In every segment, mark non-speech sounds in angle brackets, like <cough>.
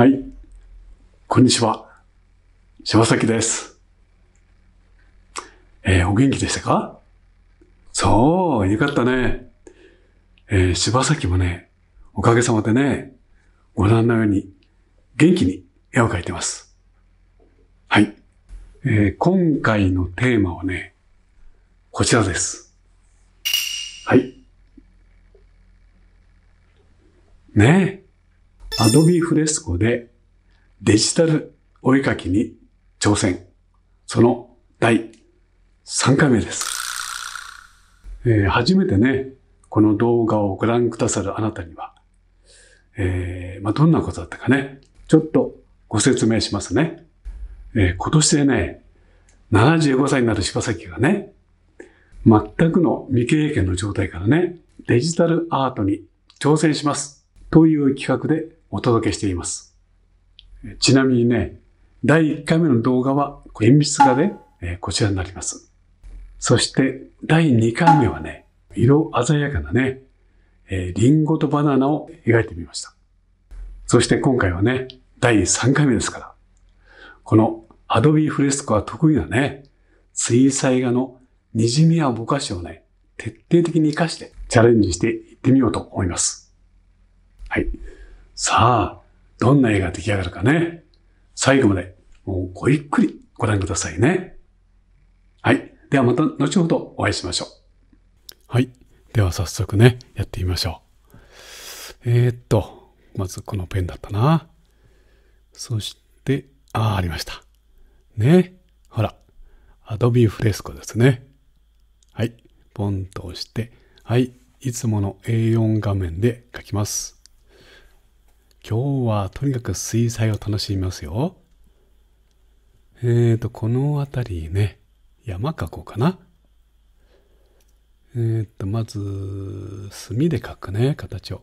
はい。こんにちは。柴崎です。えー、お元気でしたかそう、よかったね。えー、柴崎もね、おかげさまでね、ご覧のように元気に絵を描いてます。はい。えー、今回のテーマはね、こちらです。はい。ねえ。アドビフレスコでデジタルお絵かきに挑戦。その第3回目です。えー、初めてね、この動画をご覧くださるあなたには、えー、まあ、どんなことだったかね、ちょっとご説明しますね。えー、今年でね、75歳になる柴崎がね、全くの未経験の状態からね、デジタルアートに挑戦しますという企画でお届けしています。ちなみにね、第1回目の動画は鉛筆画で、えこちらになります。そして第2回目はね、色鮮やかなね、えリンゴとバナナを描いてみました。そして今回はね、第3回目ですから、このアドビーフレスコは得意なね、水彩画の滲みやぼかしをね、徹底的に活かしてチャレンジしていってみようと思います。はい。さあ、どんな絵が出来上がるかね。最後まで、もうごゆっくりご覧くださいね。はい。ではまた後ほどお会いしましょう。はい。では早速ね、やってみましょう。えー、っと、まずこのペンだったな。そして、ああ、ありました。ね。ほら。アドビフレスコですね。はい。ポンと押して、はい。いつもの A4 画面で書きます。今日はとにかく水彩を楽しみますよ。えーと、この辺りね、山描こうかな。えーと、まず、墨で描くね、形を。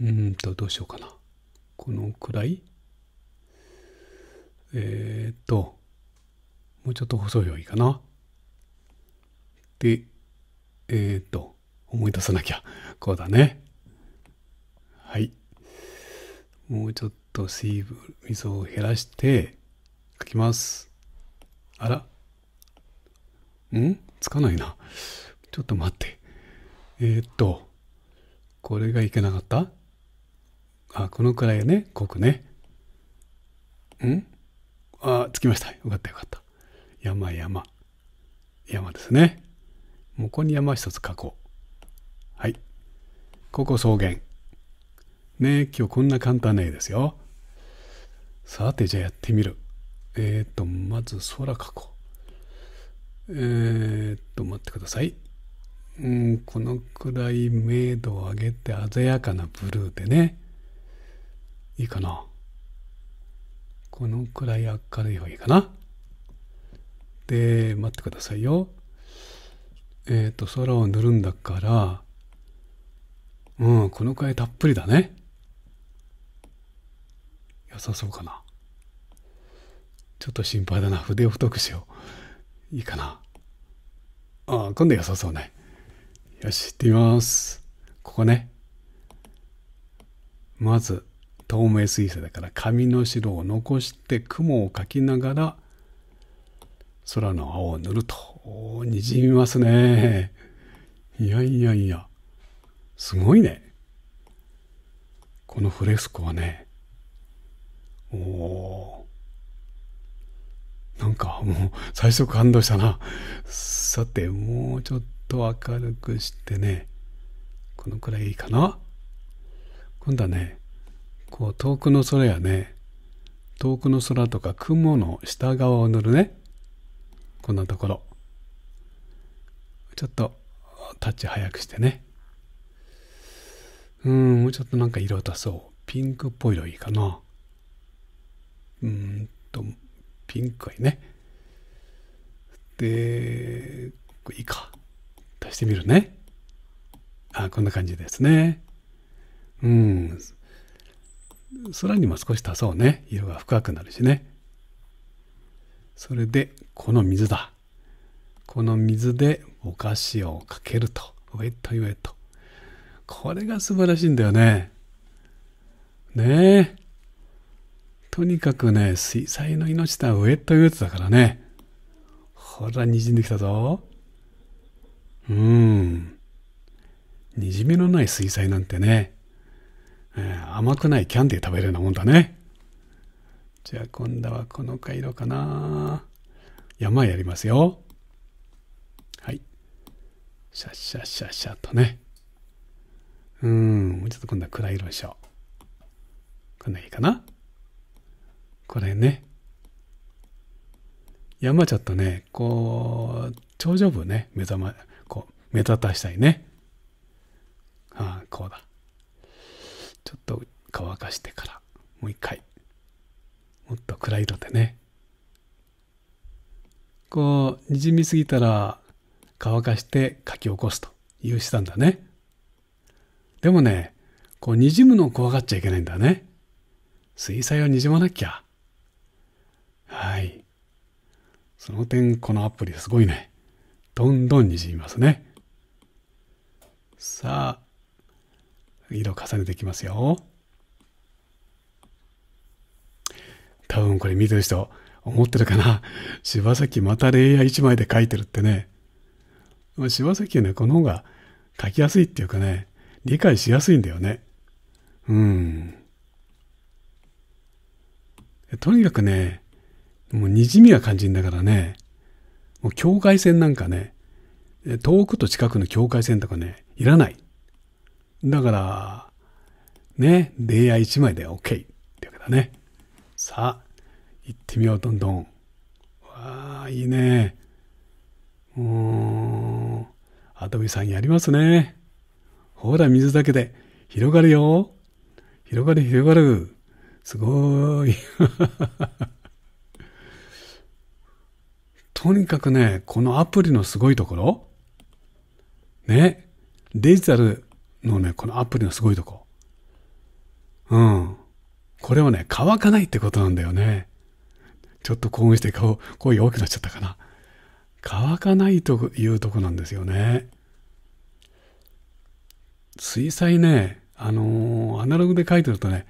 うんと、どうしようかな。このくらいえーと、もうちょっと細い方がいいかな。で、えーと、思い出さなきゃ。こうだね。はい。もうちょっと水分、水を減らして、書きます。あらんつかないな。ちょっと待って。えー、っと、これがいけなかったあ、このくらいね、濃くね。んあ、つきました。よかったよかった。山山。山ですね。もうここに山一つ書こう。はい。ここ草原。ね今日こんな簡単な絵ですよ。さて、じゃあやってみる。えっ、と、まず空描こう。えっ、と、待ってください。うん、このくらい明度を上げて鮮やかなブルーでね。いいかな。このくらい明るい方がいいかな。で、待ってくださいよ。えっ、と、空を塗るんだから、うん、このくらいたっぷりだね。良さそうかなちょっと心配だな筆を太くしよういいかなああ今度良さそうねよし行ってみますここねまず透明水星だから紙の白を残して雲を描きながら空の青を塗るとおにじみますねいやいやいやすごいねこのフレスコはねおなんかもう最初感動したな。さて、もうちょっと明るくしてね。このくらいいいかな今度はね、こう遠くの空やね、遠くの空とか雲の下側を塗るね。こんなところ。ちょっとタッチ早くしてね。うん、もうちょっとなんか色出そう。ピンクっぽい色いいかな。うんと、ピンクいね。で、これいいか。足してみるね。あ、こんな感じですね。うん。空にも少し足そうね。色が深くなるしね。それで、この水だ。この水でお菓子をかけると。ウェットウェット。これが素晴らしいんだよね。ねえ。とにかくね、水彩の命とはウェットェットだからね。ほら、滲んできたぞ。うーん。滲みのない水彩なんてね、えー、甘くないキャンディー食べるようなもんだね。じゃあ今度はこの回路かな。山やりますよ。はい。シャッシャッシャッシャッとね。うーん。もうちょっと今度は暗い色にしよう。こんないいかな。これね。山ちょっとね、こう、頂上部ね、目覚ま、こう、目立たしたいね。ああ、こうだ。ちょっと乾かしてから、もう一回。もっと暗い色でね。こう、滲みすぎたら、乾かして書き起こすというしたんだね。でもね、こう、滲むのを怖がっちゃいけないんだね。水彩を滲まなきゃ。はい。その点、このアプリすごいね。どんどんにじみますね。さあ、色重ねていきますよ。多分これ見てる人、思ってるかな。柴崎またレイヤー1枚で書いてるってね。柴崎はね、この方が書きやすいっていうかね、理解しやすいんだよね。うん。とにかくね、もう滲みが肝心だからね、もう境界線なんかね、遠くと近くの境界線とかね、いらない。だから、ね、恋愛一枚で OK ってわけだね。さあ、行ってみよう、どんどん。わあ、いいね。うーん、アドビさんやりますね。ほら、水だけで広がるよ。広がる、広がる。すごい。とにかくね、このアプリのすごいところ、ね、デジタルのね、このアプリのすごいとこ。うん。これはね、乾かないってことなんだよね。ちょっと興奮して顔、声大きくなっちゃったかな。乾かないというとこなんですよね。水彩ね、あのー、アナログで書いてるとね、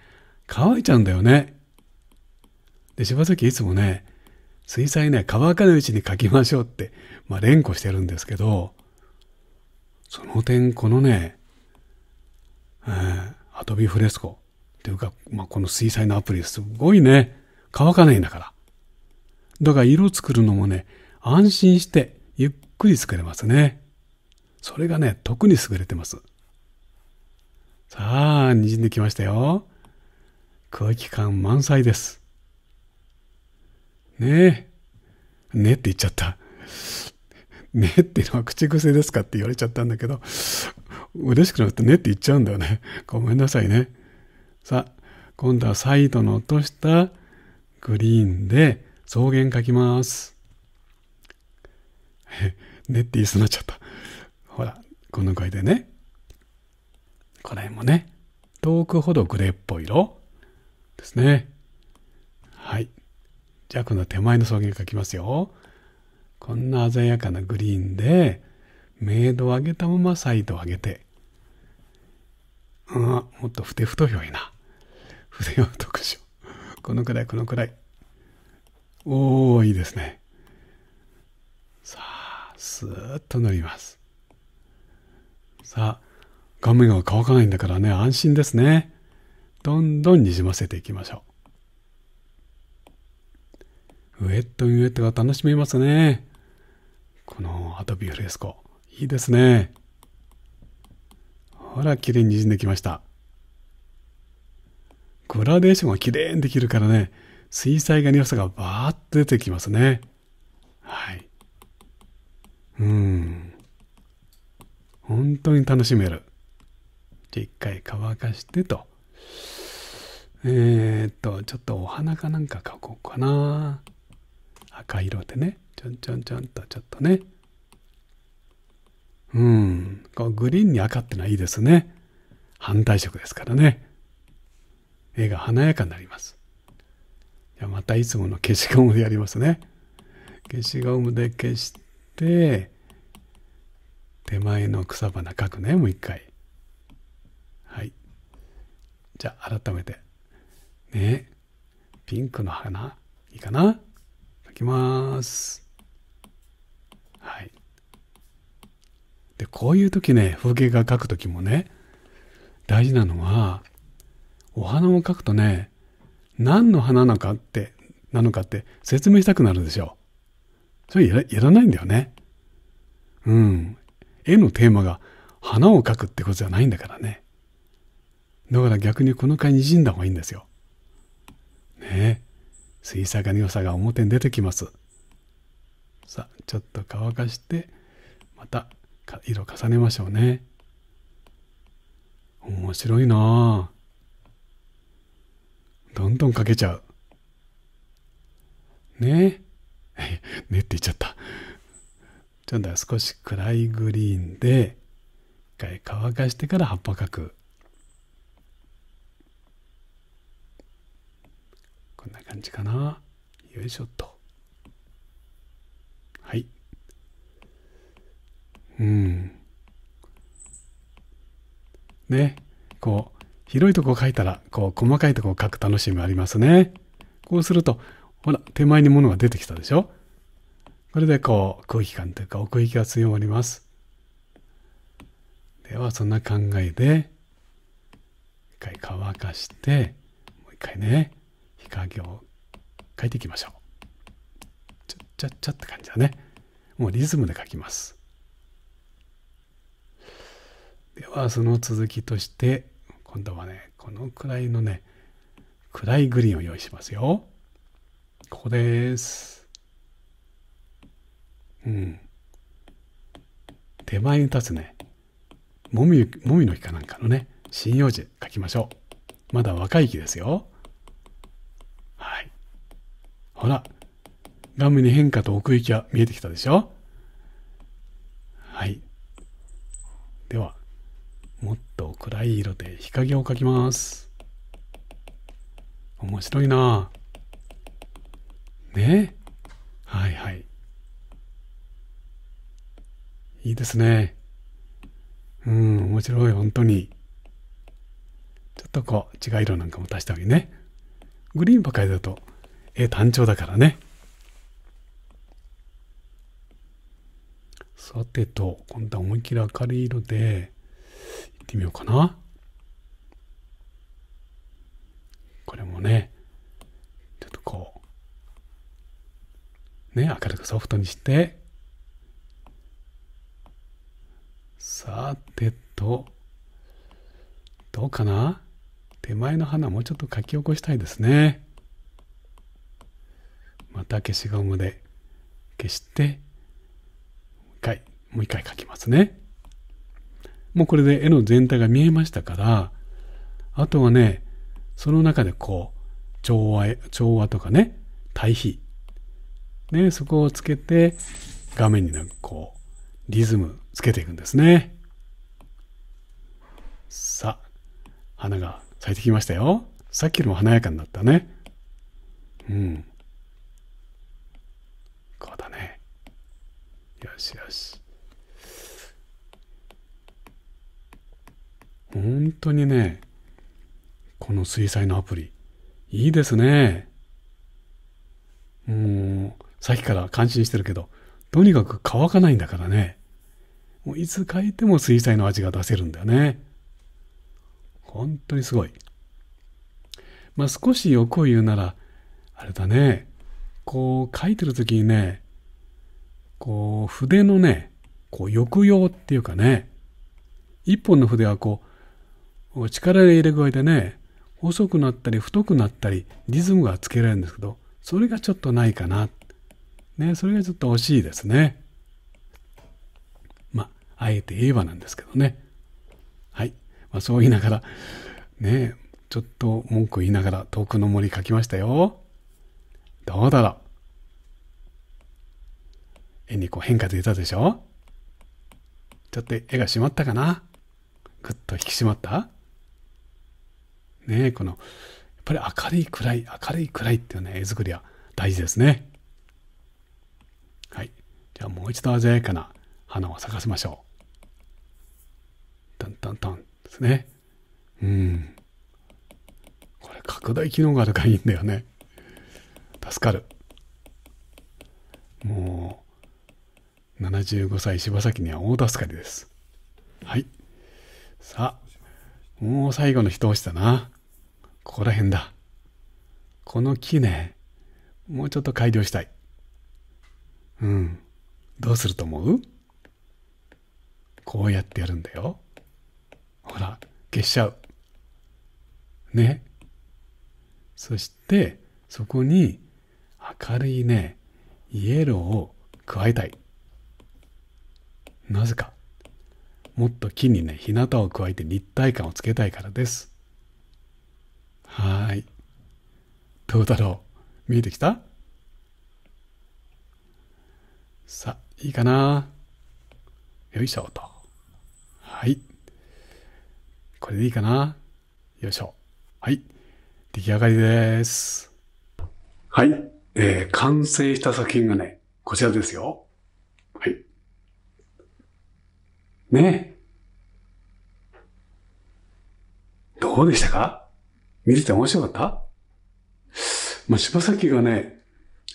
乾いちゃうんだよね。で、柴崎いつもね、水彩ね、乾かないうちに描きましょうって、まあ、連呼してるんですけど、その点、このね、えー、アトビフレスコというか、まあ、この水彩のアプリすごいね、乾かないんだから。だから色作るのもね、安心してゆっくり作れますね。それがね、特に優れてます。さあ、滲んできましたよ。空気感満載です。ねえ。ねって言っちゃった。ねっていうのは口癖ですかって言われちゃったんだけど、嬉しくなってねって言っちゃうんだよね。<laughs> ごめんなさいね。さあ、今度はサイドの落としたグリーンで草原描きます。<laughs> ねって言いそうになっちゃった。ほら、この声でね。この辺もね、遠くほどグレーっぽい色ですね。はい。じゃこの手前の草原描きますよ。こんな鮮やかなグリーンで、メイドを上げたままサイドを上げて。うん、もっとふてふいな。筆を特徴。このくらい、このくらい。おー、いいですね。さあ、スーッと塗ります。さあ、画面が乾かないんだからね、安心ですね。どんどんにじませていきましょう。ウェットウェットが楽しめますね。このアドビーフレスコ、いいですね。ほら、綺麗に滲んできました。グラデーションが綺麗にできるからね、水彩画の良さがバーッと出てきますね。はい。うん。本当に楽しめる。じゃ一回乾かしてと。えー、っと、ちょっとお花かなんか描こうかな。赤色でねちょんちょんちょんとちょっとねうんこうグリーンに赤ってのはいいですね反対色ですからね絵が華やかになりますじゃまたいつもの消しゴムでやりますね消しゴムで消して手前の草花描くねもう一回はいじゃあ改めてねピンクの花いいかなきます。はい。で、こういう時ね、風景画描く時もね、大事なのは、お花を描くとね、何の花なのかって、なのかって説明したくなるでしょう。それやらないんだよね。うん。絵のテーマが花を描くってことじゃないんだからね。だから逆にこの回にじんだ方がいいんですよ。水彩画の良さが表に出てきますさあちょっと乾かしてまた色重ねましょうね面白いなどんどん描けちゃうねえ <laughs> ねって言っちゃったちょっと少し暗いグリーンで一回乾かしてから葉っぱ描くこんな感じかな。よいしょっと。はい。うん。ね。こう、広いとこ書いたら、こう、細かいとこ書く楽しみありますね。こうすると、ほら、手前に物が出てきたでしょこれでこう、空気感というか奥行きが強まります。では、そんな考えで、一回乾かして、もう一回ね。日陰を書いていきましょう。ちゃっちゃっちゃって感じだね。もうリズムで書きます。ではその続きとして今度はねこのくらいのね暗いグリーンを用意しますよ。ここです。うん。手前に立つねもみもみの木かなんかのね針葉樹書きましょう。まだ若い木ですよ。ほら、ガムに変化と奥行きが見えてきたでしょはい。では、もっと暗い色で日陰を描きます。面白いなねはいはい。いいですね。うん、面白い、本当に。ちょっとこう、違う色なんかも足したわけね。グリーンばかりだとえ単調だからね。さてと、今度は思いっきり明るい色で、いってみようかな。これもね、ちょっとこう、ね、明るくソフトにして、さてと、どうかな手前の花もうちょっと書き起こしたいですね。た消しゴムで消してもう一回もう一回書きますねもうこれで絵の全体が見えましたからあとはねその中でこう調和調和とかね対比ねそこをつけて画面になんかこうリズムつけていくんですねさあ花が咲いてきましたよさっきよりも華やかになったねうんこうだね。よしよし。本当にね、この水彩のアプリ、いいですね。もう、さっきから感心してるけど、とにかく乾かないんだからね。もういつ書いても水彩の味が出せるんだよね。本当にすごい。まあ少し欲を言うなら、あれだね。こう書いてる時にね、こう筆のね、こう抑揚っていうかね、一本の筆はこう、力の入れ具合でね、細くなったり太くなったり、リズムがつけられるんですけど、それがちょっとないかな。ね、それがちょっと惜しいですね。まあ、あえて言えばなんですけどね。はい。まあ、そう言いながら、ね、ちょっと文句言いながら遠くの森書きましたよ。どうだろう絵にこう変化出たでしょちょっと絵が締まったかなぐっと引き締まったねえ、この、やっぱり明るい暗い、明るい暗いっていうね、絵作りは大事ですね。はい。じゃあもう一度鮮やかな花を咲かせましょう。トントントンですね。うん。これ拡大機能があるからいいんだよね。助かるもう75歳柴崎には大助かりですはいさあもう最後の一押しだなここら辺だこの木ねもうちょっと改良したいうんどうすると思うこうやってやるんだよほら消しちゃうねそしてそこに明るいね、イエローを加えたい。なぜか。もっと木にね、日向を加えて立体感をつけたいからです。はーい。どうだろう見えてきたさあ、いいかなよいしょと。はい。これでいいかなよいしょ。はい。出来上がりです。はい。えー、完成した作品がね、こちらですよ。はい。ねどうでしたか見てて面白かったまあ、柴崎がね、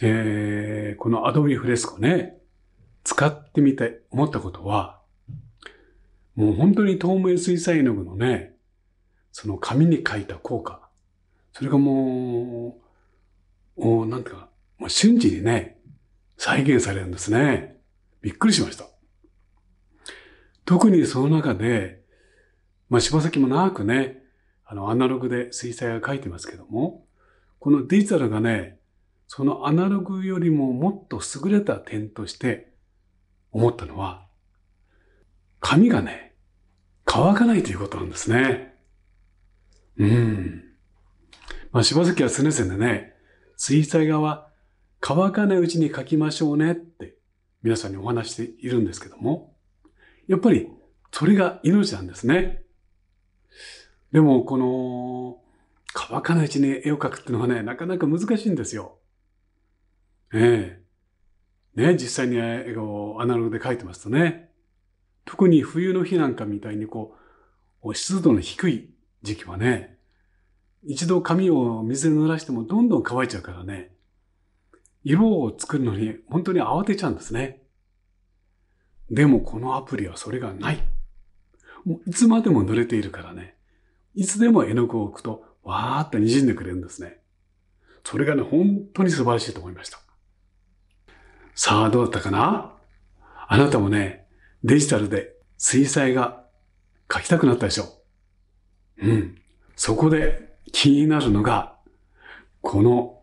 えー、このアドビフレスコね、使ってみて思ったことは、もう本当に透明水彩絵の具のね、その紙に書いた効果、それがもう、おなんていうか、もう瞬時にね、再現されるんですね。びっくりしました。特にその中で、まあ、柴崎も長くね、あの、アナログで水彩画描いてますけども、このデジタルがね、そのアナログよりももっと優れた点として思ったのは、紙がね、乾かないということなんですね。うん。まあ、柴崎は常々ね、水彩画は乾かないうちに書きましょうねって皆さんにお話しているんですけども、やっぱりそれが命なんですね。でもこの乾かないうちに絵を描くっていうのはね、なかなか難しいんですよ。ええ。ね、実際に絵をアナログで描いてますとね、特に冬の日なんかみたいにこう、湿度の低い時期はね、一度髪を水に濡らしてもどんどん乾いちゃうからね、色を作るのに本当に慌てちゃうんですね。でもこのアプリはそれがない。もういつまでも濡れているからね。いつでも絵の具を置くと、わーっと滲んでくれるんですね。それがね、本当に素晴らしいと思いました。さあ、どうだったかなあなたもね、デジタルで水彩画描きたくなったでしょうん。そこで気になるのが、この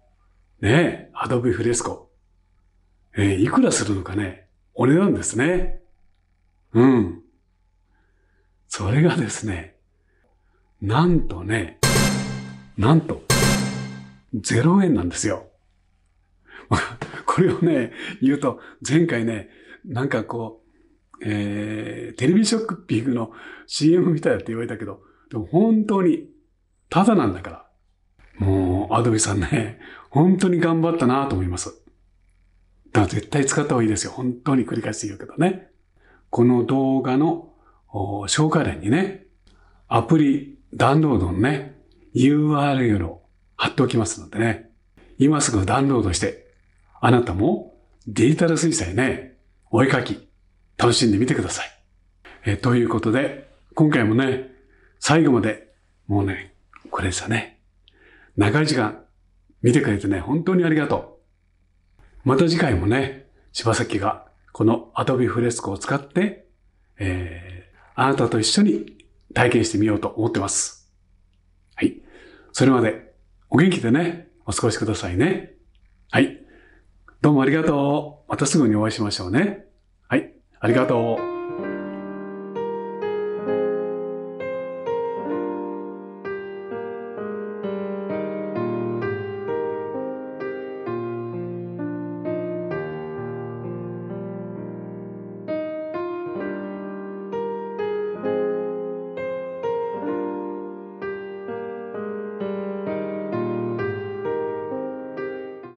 ねえ、アドビフレスコ。えー、いくらするのかねお値段ですね。うん。それがですね、なんとね、なんと、0円なんですよ。<laughs> これをね、言うと、前回ね、なんかこう、えー、テレビショッピングの CM みたいだって言われたけど、でも本当に、ただなんだから。もう、アドビさんね、<laughs> 本当に頑張ったなと思います。だから絶対使った方がいいですよ。本当に繰り返して言うけどね。この動画の紹介欄にね、アプリダウンロードのね、URL を貼っておきますのでね、今すぐダウンロードして、あなたもデジタル水彩ね、お絵かき、楽しんでみてください。えということで、今回もね、最後まで、もうね、これでしたね。長い時間見てくれてね、本当にありがとう。また次回もね、柴崎がこのア b ビフレスコを使って、えー、あなたと一緒に体験してみようと思ってます。はい。それまで、お元気でね、お過ごしくださいね。はい。どうもありがとう。またすぐにお会いしましょうね。はい。ありがとう。